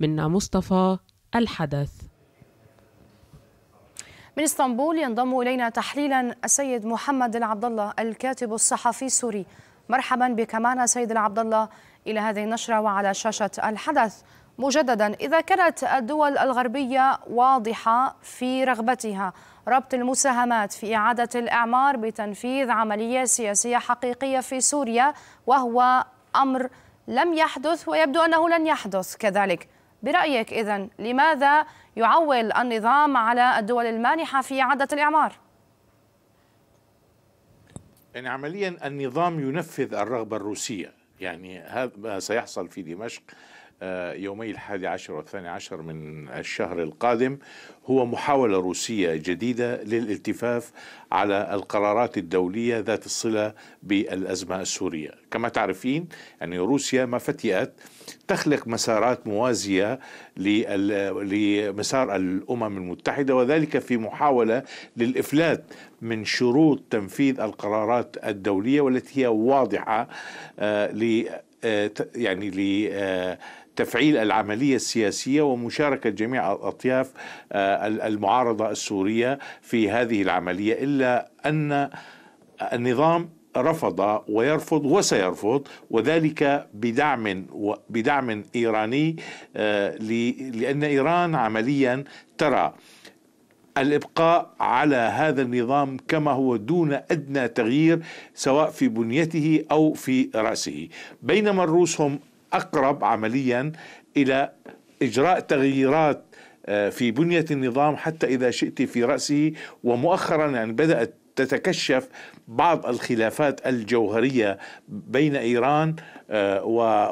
منا مصطفى الحدث من اسطنبول ينضم الينا تحليلا السيد محمد العبد الله الكاتب الصحفي السوري مرحبا بك معنا سيد العبد الله الى هذه النشره وعلى شاشه الحدث مجددا اذا كانت الدول الغربيه واضحه في رغبتها ربط المساهمات في اعاده الاعمار بتنفيذ عمليه سياسيه حقيقيه في سوريا وهو امر لم يحدث ويبدو أنه لن يحدث كذلك برأيك إذا لماذا يعول النظام على الدول المانحة في إعادة الإعمار؟ يعني عمليا النظام ينفذ الرغبة الروسية يعني هذا ما سيحصل في دمشق آه، يومي الحادي عشر والثاني عشر من الشهر القادم هو محاولة روسية جديدة للالتفاف على القرارات الدولية ذات الصلة بالأزمة السورية كما تعرفين يعني روسيا ما فتئت تخلق مسارات موازية لمسار الأمم المتحدة وذلك في محاولة للإفلات من شروط تنفيذ القرارات الدولية والتي هي واضحة آه، آه، يعني تفعيل العملية السياسية ومشاركة جميع أطياف آه، المعارضة السورية في هذه العملية إلا أن النظام رفض ويرفض وسيرفض وذلك بدعم بدعم ايراني آه، لان ايران عمليا ترى الابقاء على هذا النظام كما هو دون ادنى تغيير سواء في بنيته او في راسه بينما الروس هم اقرب عمليا الى اجراء تغييرات آه، في بنيه النظام حتى اذا شئت في راسه ومؤخرا يعني بدات تتكشف بعض الخلافات الجوهريه بين ايران آه،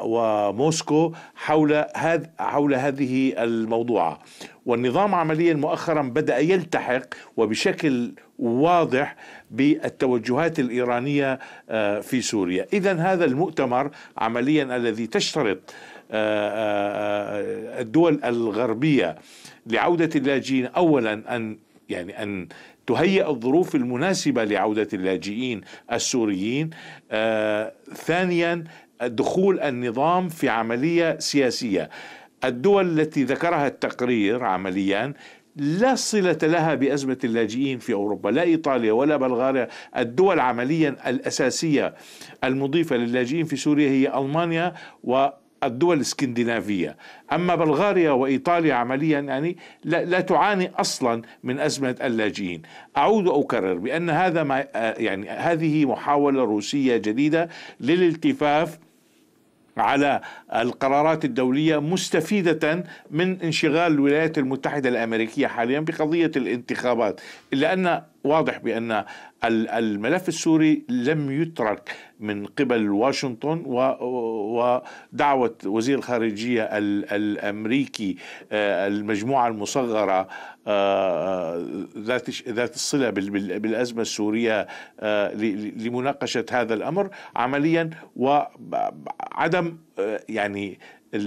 وموسكو حول هذ حول هذه الموضوعة والنظام عمليا مؤخرا بدأ يلتحق وبشكل واضح بالتوجهات الإيرانية آه، في سوريا إذا هذا المؤتمر عمليا الذي تشترط آه، الدول الغربية لعودة اللاجئين أولا أن يعني أن تهيئ الظروف المناسبة لعودة اللاجئين السوريين آه ثانيا دخول النظام في عمليه سياسيه الدول التي ذكرها التقرير عمليا لا صلة لها بأزمة اللاجئين في أوروبا لا إيطاليا ولا بلغاريا الدول عمليا الأساسية المضيفة للاجئين في سوريا هي ألمانيا و الدول الاسكندنافية أما بلغاريا وإيطاليا عمليا يعني لا, لا تعاني أصلا من أزمة اللاجئين أعود وأكرر بأن هذا ما آه، يعني هذه محاولة روسية جديدة للالتفاف على القرارات الدولية مستفيدة من انشغال الولايات المتحدة الأمريكية حاليا بقضية الانتخابات إلا أن واضح بأن الملف السوري لم يترك من قبل واشنطن ودعوة وزير الخارجية الأمريكي آه، المجموعة المصغرة آه، ذات ذات الصلة بالأزمة السورية آه، لمناقشة هذا الأمر عمليا وعدم يعني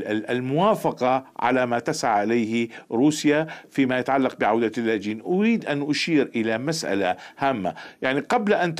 الموافقة على ما تسعى عليه روسيا فيما يتعلق بعودة اللاجئين أريد أن أشير إلى مسألة هامة يعني قبل أن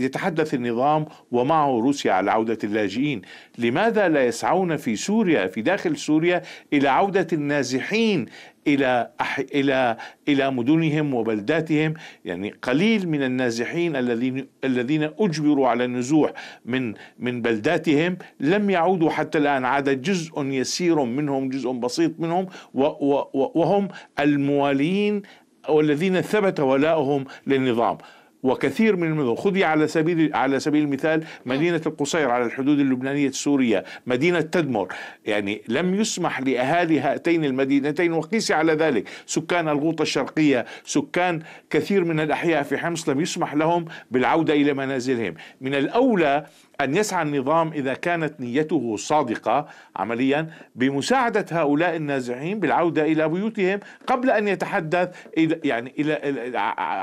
يتحدث النظام ومعه روسيا على عودة اللاجئين لماذا لا يسعون في سوريا في داخل سوريا إلى عودة النازحين الى أح... الى الى مدنهم وبلداتهم يعني قليل من النازحين الذين الذين اجبروا على النزوح من من بلداتهم لم يعودوا حتى الان عاد جزء يسير منهم جزء بسيط منهم و... و... وهم الموالين والذين ثبت ولاؤهم للنظام وكثير من المدن خذي على سبيل على سبيل المثال مدينه القصير على الحدود اللبنانيه السوريه، مدينه تدمر، يعني لم يسمح لاهالي هاتين المدينتين وقيسي على ذلك سكان الغوطه الشرقيه، سكان كثير من الاحياء في حمص لم يسمح لهم بالعوده الى منازلهم، من الاولى أن يسعى النظام إذا كانت نيته صادقة عمليا بمساعدة هؤلاء النازحين بالعودة إلى بيوتهم قبل أن يتحدث يعني إلى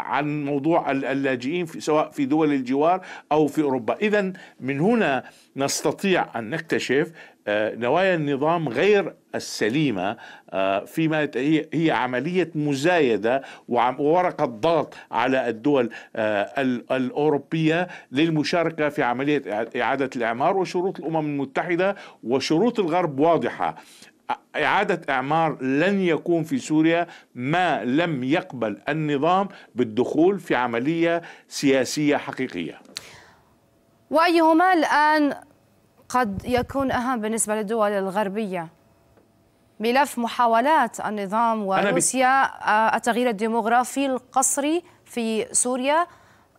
عن موضوع اللاجئين في سواء في دول الجوار أو في أوروبا إذا من هنا نستطيع أن نكتشف آه، نوايا النظام غير السليمه آه، فيما هي عمليه مزايده وورقه ضغط على الدول آه، الاوروبيه للمشاركه في عمليه اعاده الاعمار وشروط الامم المتحده وشروط الغرب واضحه إعادة إعمار لن يكون في سوريا ما لم يقبل النظام بالدخول في عملية سياسية حقيقية وأيهما الآن قد يكون أهم بالنسبة للدول الغربية ملف محاولات النظام وروسيا آه، التغيير الديموغرافي القصري في سوريا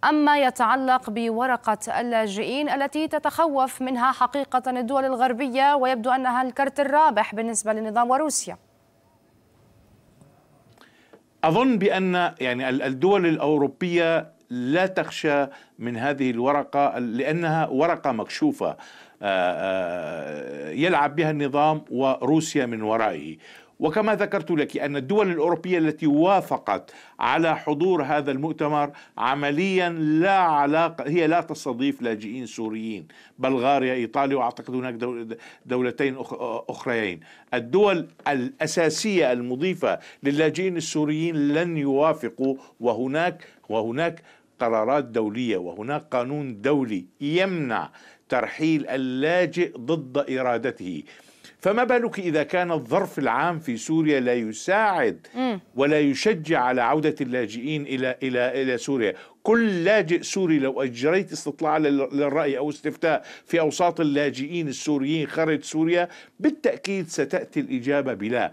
أما يتعلق بورقة اللاجئين التي تتخوف منها حقيقة الدول الغربية ويبدو أنها الكرت الرابح بالنسبة للنظام وروسيا أظن بأن يعني الدول الأوروبية لا تخشى من هذه الورقة لأنها ورقة مكشوفة آه، آه، يلعب بها النظام وروسيا من ورائه وكما ذكرت لك ان الدول الاوروبيه التي وافقت على حضور هذا المؤتمر عمليا لا علاقه هي لا تستضيف لاجئين سوريين بلغاريا ايطاليا واعتقد هناك دولتين اخريين الدول الاساسيه المضيفه للاجئين السوريين لن يوافقوا وهناك وهناك قرارات دوليه وهناك قانون دولي يمنع ترحيل اللاجئ ضد إرادته فما بالك إذا كان الظرف العام في سوريا لا يساعد ولا يشجع على عودة اللاجئين إلى إلى إلى سوريا، كل لاجئ سوري لو أجريت استطلاع للرأي أو استفتاء في أوساط اللاجئين السوريين خارج سوريا بالتأكيد ستأتي الإجابة بلا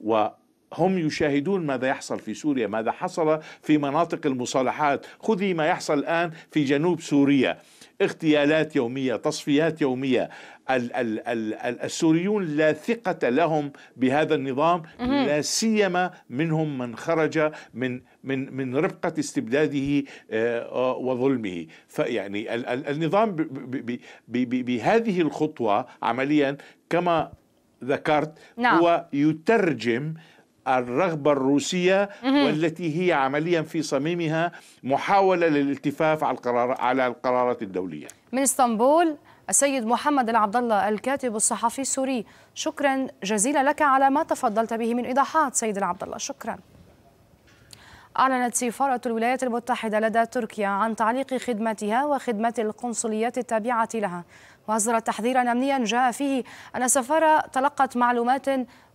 و هم يشاهدون ماذا يحصل في سوريا ماذا حصل في مناطق المصالحات خذي ما يحصل الآن في جنوب سوريا اغتيالات يومية تصفيات يومية ال- ال- ال- السوريون لا ثقة لهم بهذا النظام لا سيما منهم من خرج من من من رفقة استبداده آه، آه، وظلمه فيعني النظام ب- ب- بهذه الخطوة عمليا كما ذكرت نعم. هو يترجم الرغبة الروسية والتي هي عمليا في صميمها محاولة للالتفاف على القرار على القرارات الدولية من اسطنبول السيد محمد العبد الله الكاتب الصحفي السوري شكرا جزيلا لك على ما تفضلت به من إيضاحات سيد العبدالله الله شكرا أعلنت سفارة الولايات المتحدة لدى تركيا عن تعليق خدمتها وخدمة القنصليات التابعة لها وأصدرت تحذيرا أمنيا جاء فيه أن السفارة تلقت معلومات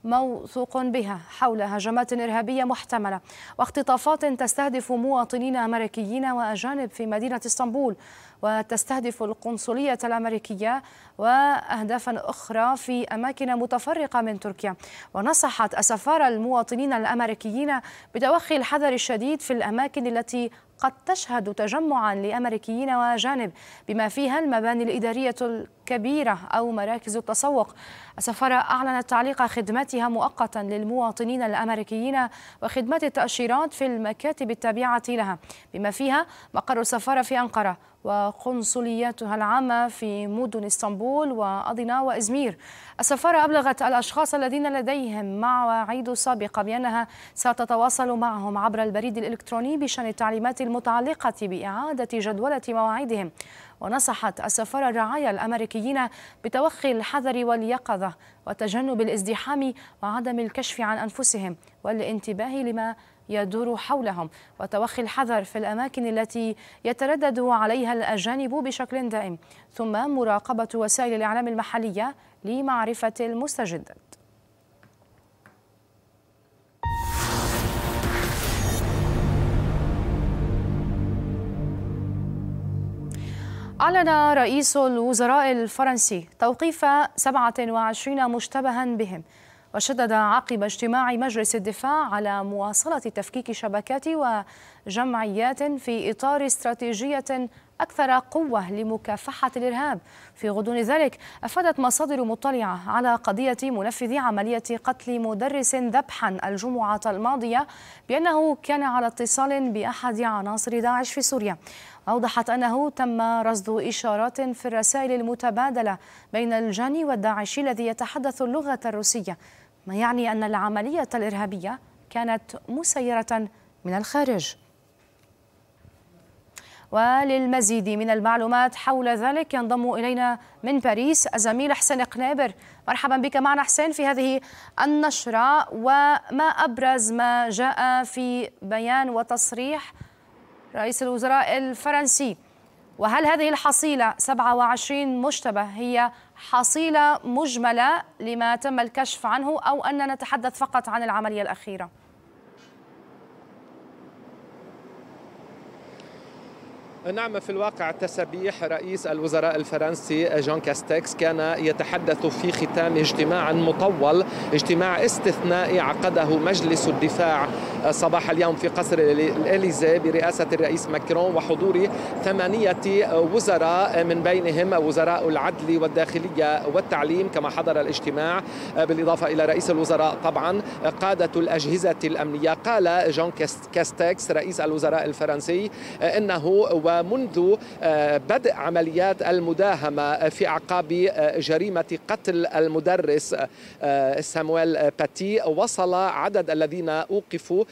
موثوق بها حول هجمات إرهابية محتملة واختطافات تستهدف مواطنين أمريكيين وأجانب في مدينة اسطنبول وتستهدف القنصلية الأمريكية وأهدافا أخرى في أماكن متفرقة من تركيا ونصحت السفارة المواطنين الأمريكيين بتوخي الحذر الشديد في الأماكن التي قد تشهد تجمعا لأمريكيين وأجانب بما فيها المباني الإدارية الكبيرة أو مراكز التسوق السفارة أعلنت تعليق خدمتها مؤقتا للمواطنين الأمريكيين وخدمة التأشيرات في المكاتب التابعة لها بما فيها مقر السفارة في أنقرة وقنصلياتها العامة في مدن اسطنبول وأضنا وإزمير السفارة أبلغت الأشخاص الذين لديهم مواعيد سابقة بأنها ستتواصل معهم عبر البريد الإلكتروني بشأن التعليمات المتعلقة بإعادة جدولة مواعيدهم ونصحت السفارة الرعايا الأمريكيين بتوخي الحذر واليقظة وتجنب الازدحام وعدم الكشف عن أنفسهم والانتباه لما يدور حولهم وتوخي الحذر في الأماكن التي يتردد عليها الأجانب بشكل دائم ثم مراقبة وسائل الإعلام المحلية لمعرفة المستجدات أعلن رئيس الوزراء الفرنسي توقيف 27 مشتبها بهم وشدد عقب اجتماع مجلس الدفاع على مواصلة تفكيك شبكات وجمعيات في إطار استراتيجية أكثر قوة لمكافحة الإرهاب في غضون ذلك أفادت مصادر مطلعة على قضية منفذ عملية قتل مدرس ذبحا الجمعة الماضية بأنه كان على اتصال بأحد عناصر داعش في سوريا أوضحت أنه تم رصد إشارات في الرسائل المتبادلة بين الجاني والداعشي الذي يتحدث اللغة الروسية ما يعني أن العملية الإرهابية كانت مسيرة من الخارج وللمزيد من المعلومات حول ذلك ينضم إلينا من باريس الزميل حسين قنابر مرحبا بك معنا حسين في هذه النشرة وما أبرز ما جاء في بيان وتصريح رئيس الوزراء الفرنسي وهل هذه الحصيلة 27 مشتبه هي حصيلة مجملة لما تم الكشف عنه أو أننا نتحدث فقط عن العملية الأخيرة؟ نعم في الواقع تسابيح رئيس الوزراء الفرنسي جون كاستكس كان يتحدث في ختام اجتماع مطول اجتماع استثنائي عقده مجلس الدفاع صباح اليوم في قصر الإليزي برئاسة الرئيس ماكرون وحضور ثمانية وزراء من بينهم وزراء العدل والداخلية والتعليم كما حضر الاجتماع بالإضافة إلى رئيس الوزراء طبعا قادة الأجهزة الأمنية قال جون كاستكس رئيس الوزراء الفرنسي أنه و ومنذ آه، بدء عمليات المداهمة في أعقاب آه، جريمة قتل المدرس آه، سامويل باتي وصل عدد الذين أوقفوا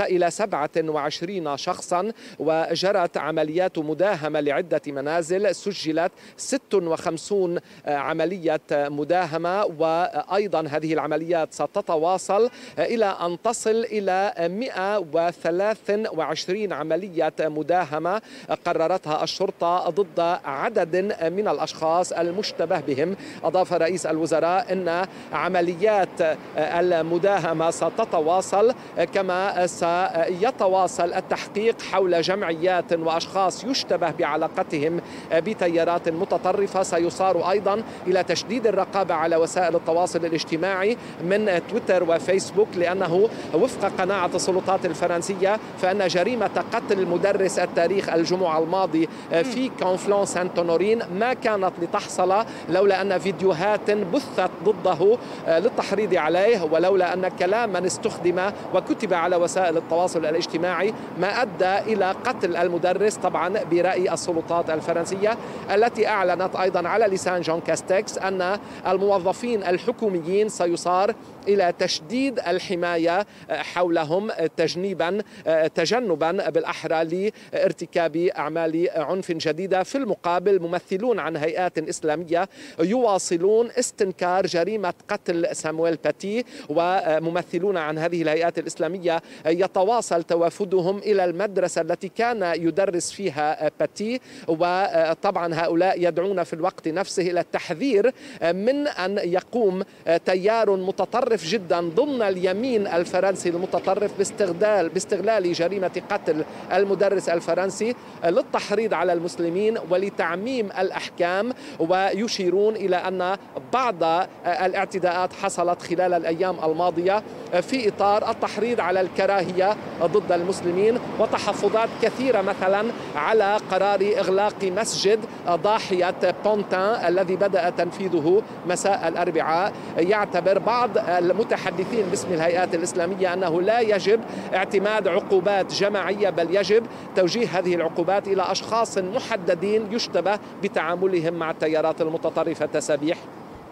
إلى 27 شخصا وجرت عمليات مداهمة لعدة منازل سجلت 56 عملية مداهمة وأيضا هذه العمليات ستتواصل إلى أن تصل إلى 123 عملية مداهمة قررتها الشرطة ضد عدد من الأشخاص المشتبه بهم أضاف رئيس الوزراء أن عمليات المداهمة ستتواصل كما سيتواصل التحقيق حول جمعيات وأشخاص يشتبه بعلاقتهم بتيارات متطرفة سيصار أيضا إلى تشديد الرقابة على وسائل التواصل الاجتماعي من تويتر وفيسبوك لأنه وفق قناعة السلطات الفرنسية فأن جريمة قتل مدرس التاريخ الجمعة الماضي آه، في كونفلون سانت نورين ما كانت لتحصل لولا أن فيديوهات بثت ضده آه، للتحريض عليه ولولا أن كلاما استخدم وكتب على وسائل التواصل الاجتماعي ما أدى إلى قتل المدرس طبعا برأي السلطات الفرنسية التي أعلنت أيضا على لسان جون كاستكس أن الموظفين الحكوميين سيصار إلى تشديد الحماية آه، حولهم آه، تجنيبا آه، تجنبا بالأحرى لارتكاب أعمال عنف جديدة في المقابل ممثلون عن هيئات إسلامية يواصلون استنكار جريمة قتل سامويل باتي وممثلون عن هذه الهيئات الإسلامية يتواصل توافدهم إلى المدرسة التي كان يدرس فيها باتي وطبعا هؤلاء يدعون في الوقت نفسه إلى التحذير من أن يقوم تيار متطرف متطرف جدا ضمن اليمين الفرنسي المتطرف باستغلال باستغلال جريمه قتل المدرس الفرنسي للتحريض على المسلمين ولتعميم الاحكام ويشيرون الى ان بعض الاعتداءات حصلت خلال الايام الماضيه في اطار التحريض على الكراهيه ضد المسلمين وتحفظات كثيره مثلا على قرار اغلاق مسجد ضاحيه بونتان الذي بدا تنفيذه مساء الاربعاء يعتبر بعض المتحدثين باسم الهيئات الإسلامية أنه لا يجب اعتماد عقوبات جماعية بل يجب توجيه هذه العقوبات إلى أشخاص محددين يشتبه بتعاملهم مع التيارات المتطرفة تسابيح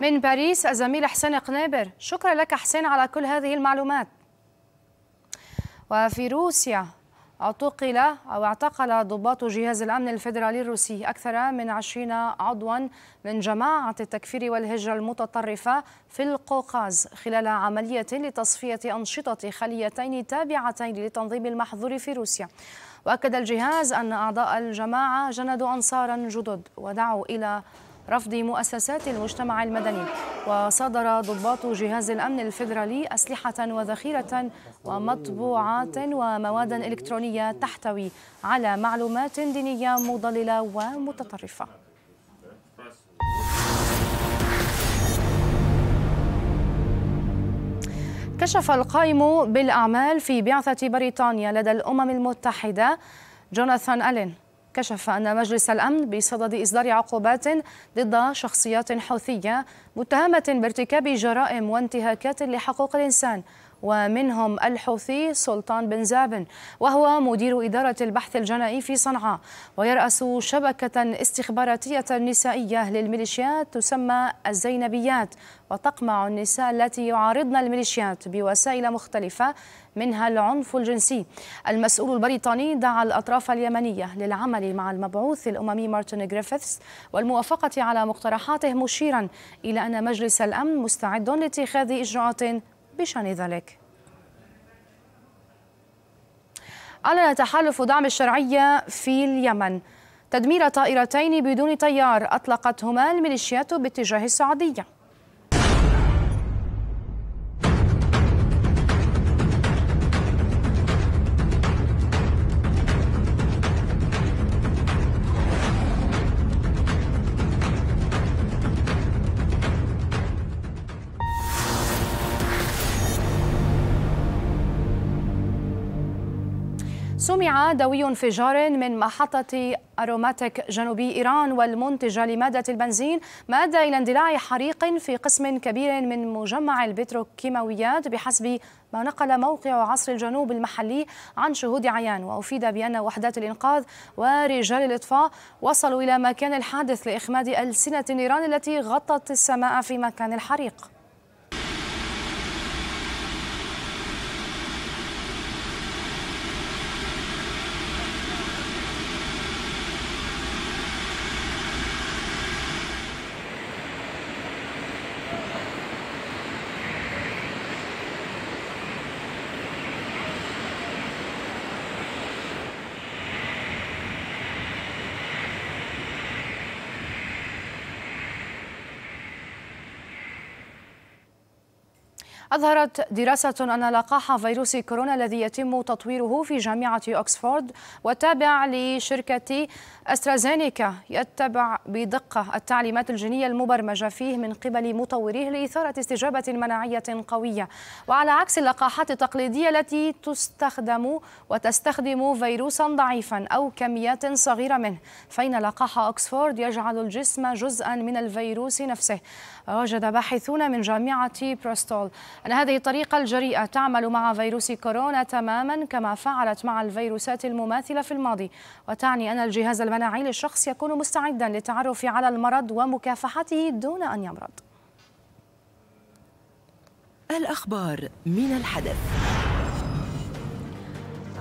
من باريس الزميل حسين قنابر شكرا لك حسين على كل هذه المعلومات وفي روسيا اعتقل أو اعتقل ضباط جهاز الأمن الفيدرالي الروسي أكثر من 20 عضوا من جماعة التكفير والهجرة المتطرفة في القوقاز خلال عملية لتصفية أنشطة خليتين تابعتين للتنظيم المحظور في روسيا وأكد الجهاز أن أعضاء الجماعة جندوا أنصارا جدد ودعوا إلى رفض مؤسسات المجتمع المدني وصادر ضباط جهاز الأمن الفيدرالي أسلحة وذخيرة ومطبوعات ومواد إلكترونية تحتوي على معلومات دينية مضللة ومتطرفة كشف القائم بالأعمال في بعثة بريطانيا لدى الأمم المتحدة جوناثان ألين كشف أن مجلس الأمن بصدد إصدار عقوبات ضد شخصيات حوثية متهمة بارتكاب جرائم وانتهاكات لحقوق الإنسان ومنهم الحوثي سلطان بن زابن وهو مدير إدارة البحث الجنائي في صنعاء ويرأس شبكة استخباراتية نسائية للميليشيات تسمى الزينبيات وتقمع النساء التي يعارضن الميليشيات بوسائل مختلفة منها العنف الجنسي المسؤول البريطاني دعا الأطراف اليمنية للعمل مع المبعوث الأممي مارتن جريفيثس والموافقة على مقترحاته مشيرا إلى أن مجلس الأمن مستعد لاتخاذ إجراءات بشأن ذلك أعلن تحالف دعم الشرعية في اليمن تدمير طائرتين بدون طيار أطلقتهما الميليشيات باتجاه السعودية دوي انفجار من محطة أروماتيك جنوبي إيران والمنتجة لمادة البنزين ما أدى إلى اندلاع حريق في قسم كبير من مجمع البتروكيماويات بحسب ما نقل موقع عصر الجنوب المحلي عن شهود عيان وأفيد بأن وحدات الإنقاذ ورجال الإطفاء وصلوا إلى مكان الحادث لإخماد ألسنة النيران التي غطت السماء في مكان الحريق أظهرت دراسة أن لقاح فيروس كورونا الذي يتم تطويره في جامعة أكسفورد وتابع لشركة أسترازينيكا يتبع بدقة التعليمات الجينية المبرمجة فيه من قبل مطوريه لإثارة استجابة مناعية قوية وعلى عكس اللقاحات التقليدية التي تستخدم وتستخدم فيروسا ضعيفا أو كميات صغيرة منه فإن لقاح أكسفورد يجعل الجسم جزءا من الفيروس نفسه وجد باحثون من جامعة بروستول أن هذه الطريقة الجريئة تعمل مع فيروس كورونا تماما كما فعلت مع الفيروسات المماثلة في الماضي وتعني أن الجهاز المناعي للشخص يكون مستعدا للتعرف على المرض ومكافحته دون أن يمرض الأخبار من الحدث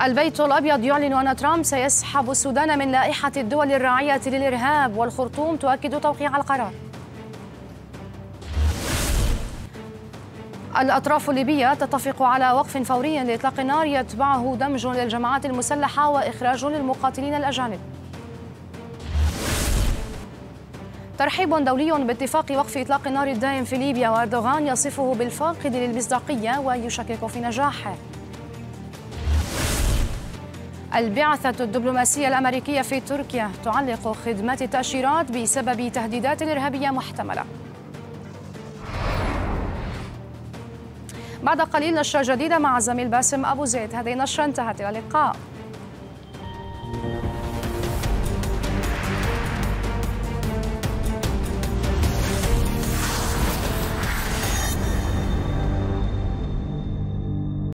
البيت الأبيض يعلن أن ترامب سيسحب السودان من لائحة الدول الراعية للإرهاب والخرطوم تؤكد توقيع القرار الأطراف الليبية تتفق على وقف فوري لإطلاق النار يتبعه دمج للجماعات المسلحة وإخراج للمقاتلين الأجانب ترحيب دولي باتفاق وقف إطلاق النار الدائم في ليبيا وأردوغان يصفه بالفاقد للمصداقية ويشكك في نجاحه البعثة الدبلوماسية الأمريكية في تركيا تعلق خدمات التأشيرات بسبب تهديدات إرهابية محتملة بعد قليل نشرة جديدة مع الزميل باسم أبو زيد هذه النشرة انتهت إلى اللقاء